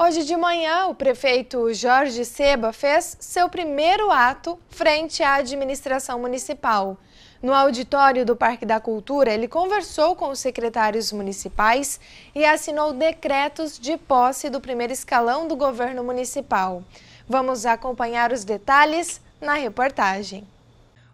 Hoje de manhã, o prefeito Jorge Seba fez seu primeiro ato frente à administração municipal. No auditório do Parque da Cultura, ele conversou com os secretários municipais e assinou decretos de posse do primeiro escalão do governo municipal. Vamos acompanhar os detalhes na reportagem.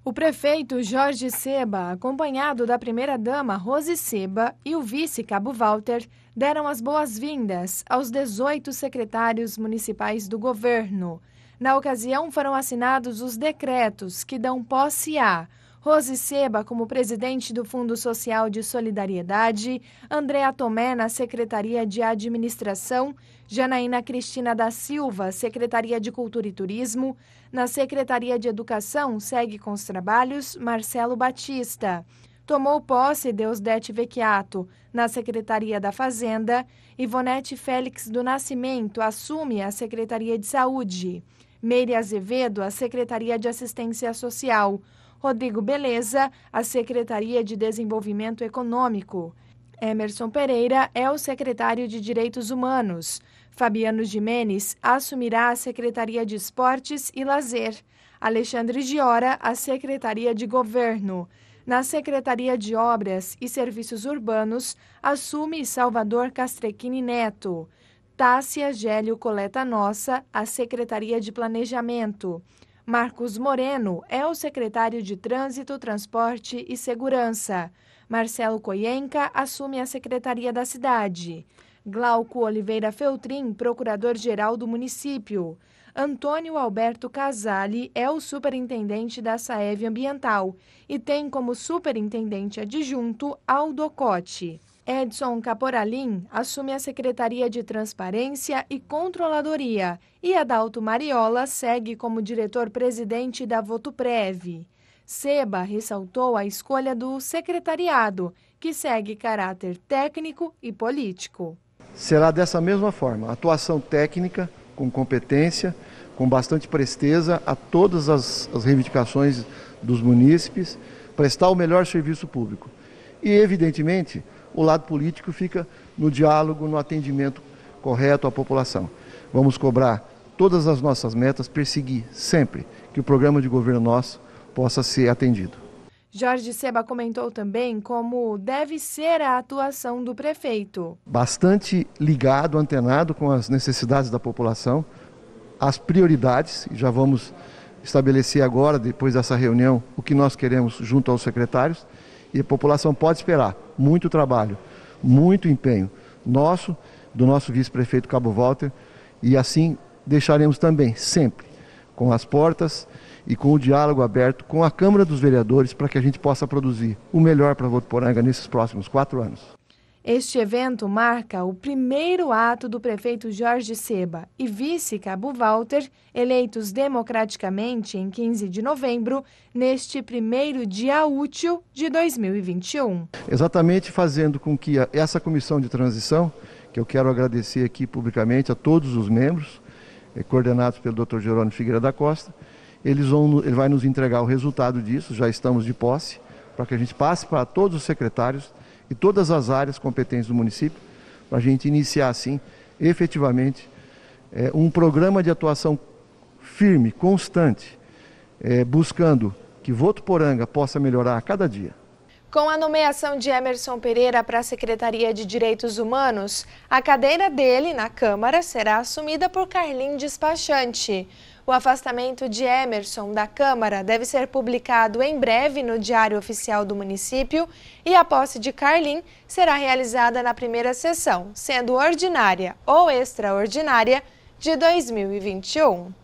O prefeito Jorge Seba, acompanhado da primeira-dama Rose Seba e o vice-cabo Walter, deram as boas-vindas aos 18 secretários municipais do governo. Na ocasião, foram assinados os decretos que dão posse a Rose Seba como presidente do Fundo Social de Solidariedade, Andréa Tomé na Secretaria de Administração, Janaína Cristina da Silva, Secretaria de Cultura e Turismo, na Secretaria de Educação segue com os trabalhos Marcelo Batista. Tomou posse Deusdete Vecchiato na Secretaria da Fazenda, Ivonete Félix do Nascimento assume a Secretaria de Saúde. Meire Azevedo, a Secretaria de Assistência Social, Rodrigo Beleza, a Secretaria de Desenvolvimento Econômico, Emerson Pereira é o secretário de Direitos Humanos. Fabiano Jimenez assumirá a Secretaria de Esportes e Lazer. Alexandre Giora, a Secretaria de Governo. Na Secretaria de Obras e Serviços Urbanos, assume Salvador Castrequini Neto. Tássia Gélio Coleta Nossa, a Secretaria de Planejamento. Marcos Moreno é o secretário de Trânsito, Transporte e Segurança. Marcelo Coienca assume a Secretaria da Cidade. Glauco Oliveira Feltrin, procurador-geral do município. Antônio Alberto Casale é o superintendente da Saev Ambiental e tem como superintendente adjunto Aldo Cote. Edson Caporalim assume a Secretaria de Transparência e Controladoria e Adalto Mariola segue como diretor-presidente da VotoPrev. Seba ressaltou a escolha do secretariado, que segue caráter técnico e político. Será dessa mesma forma, atuação técnica, com competência, com bastante presteza a todas as, as reivindicações dos munícipes, prestar o melhor serviço público. E, evidentemente, o lado político fica no diálogo, no atendimento correto à população. Vamos cobrar todas as nossas metas, perseguir sempre que o programa de governo nosso possa ser atendido. Jorge Seba comentou também como deve ser a atuação do prefeito. Bastante ligado, antenado com as necessidades da população, as prioridades, já vamos estabelecer agora, depois dessa reunião, o que nós queremos junto aos secretários. E a população pode esperar muito trabalho, muito empenho nosso, do nosso vice-prefeito Cabo Walter, e assim deixaremos também, sempre, com as portas e com o diálogo aberto com a Câmara dos Vereadores para que a gente possa produzir o melhor para Votoporanga nesses próximos quatro anos. Este evento marca o primeiro ato do prefeito Jorge Seba e vice Cabo Walter, eleitos democraticamente em 15 de novembro, neste primeiro dia útil de 2021. Exatamente fazendo com que essa comissão de transição, que eu quero agradecer aqui publicamente a todos os membros, eh, coordenados pelo Dr. Jerônimo Figueira da Costa, eles vão, ele vai nos entregar o resultado disso, já estamos de posse, para que a gente passe para todos os secretários e todas as áreas competentes do município, para a gente iniciar, assim, efetivamente, é, um programa de atuação firme, constante, é, buscando que Votuporanga possa melhorar a cada dia. Com a nomeação de Emerson Pereira para a Secretaria de Direitos Humanos, a cadeira dele na Câmara será assumida por Carlin Despachante. O afastamento de Emerson da Câmara deve ser publicado em breve no Diário Oficial do município e a posse de Carlin será realizada na primeira sessão, sendo ordinária ou extraordinária, de 2021.